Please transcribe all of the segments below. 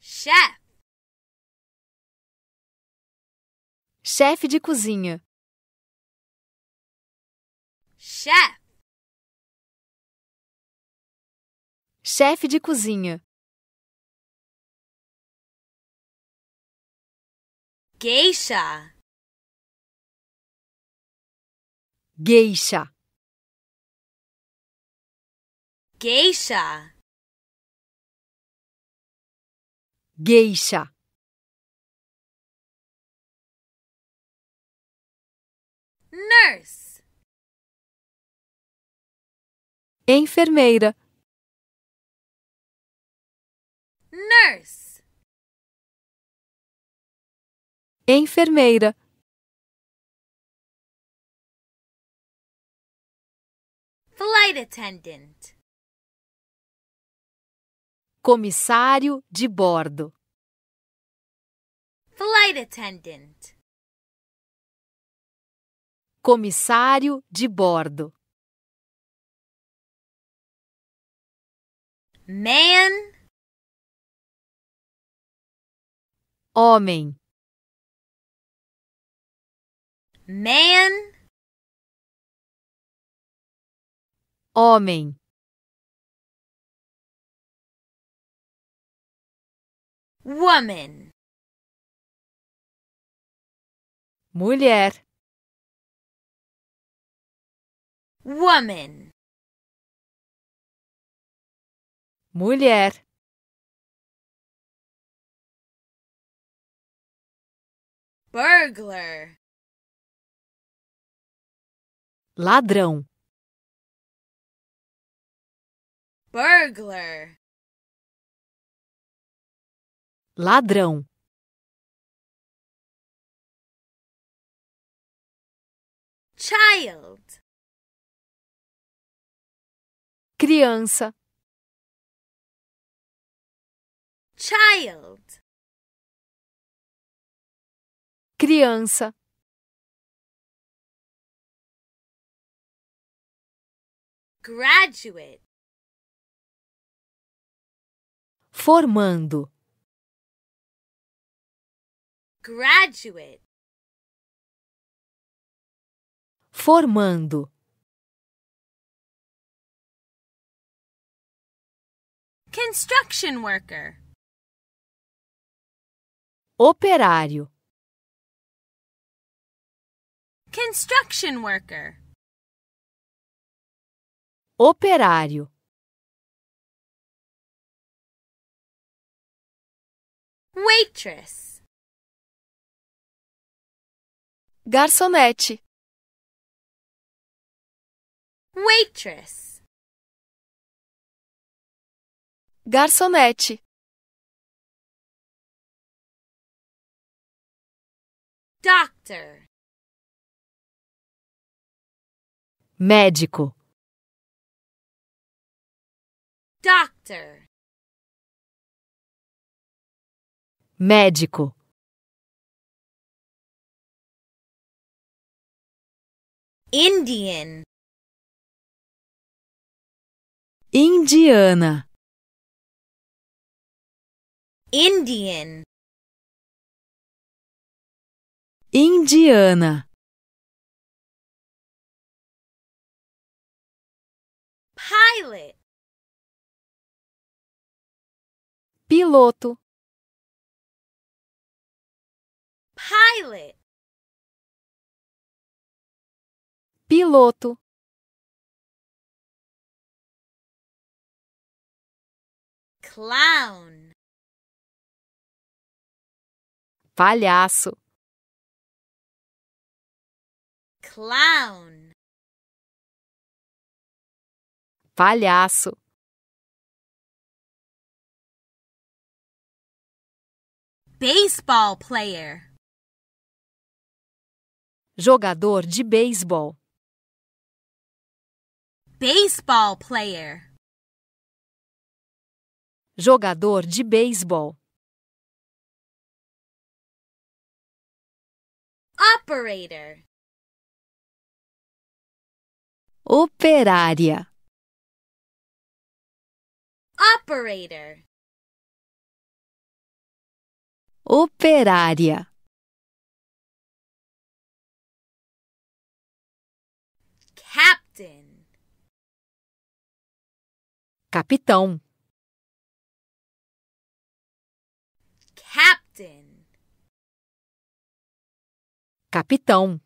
Chef. Chefe de cozinha. Chef. Chefe de cozinha. Geisha. Geisha. Geisha. Geisha. Nurse. Enfermeira. Nurse. Enfermeira. Flight attendant. Comissário de bordo. Flight attendant. Comissário de bordo. Man. Homem. Man. Homem. woman mulher woman mulher burglar ladrão burglar ladrão. Child. Criança. Child. Criança. Graduate. Formando. Graduate. Formando. Construction worker. Operário. Construction worker. Operário. Waitress. garçonete, waitress, garçonete, doctor, médico, doctor, médico. Indian. Indiana. Indian. Indiana. Pilot. Piloto. Pilot. piloto clown palhaço clown palhaço baseball player jogador de beisebol baseball player. Jogador de beisebol. Operator. Operária. Operator. Operária. Capitão. Captain. Capitão.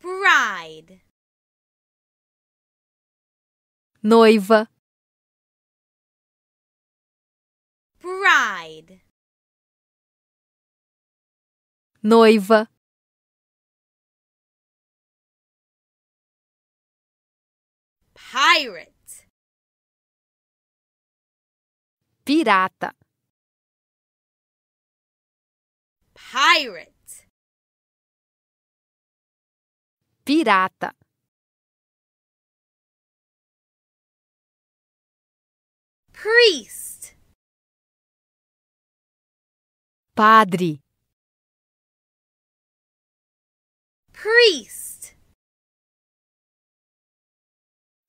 Bride. Noiva. Bride. Noiva. pirate. Pirata. Pirate. Pirata. Priest. Padre. Priest.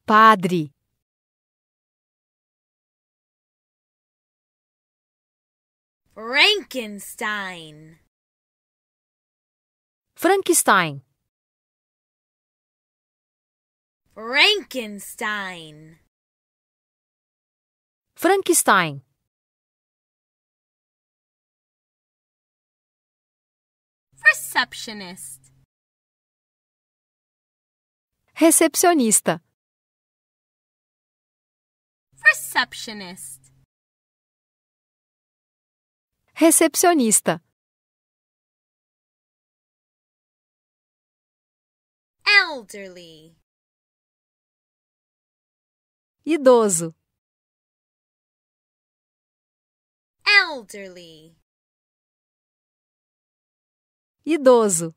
Padre Frankenstein Frankenstein Frankenstein Frankenstein Receptionist Recepcionista receptionist. Recepcionista. Elderly. Idoso. Elderly. Idoso.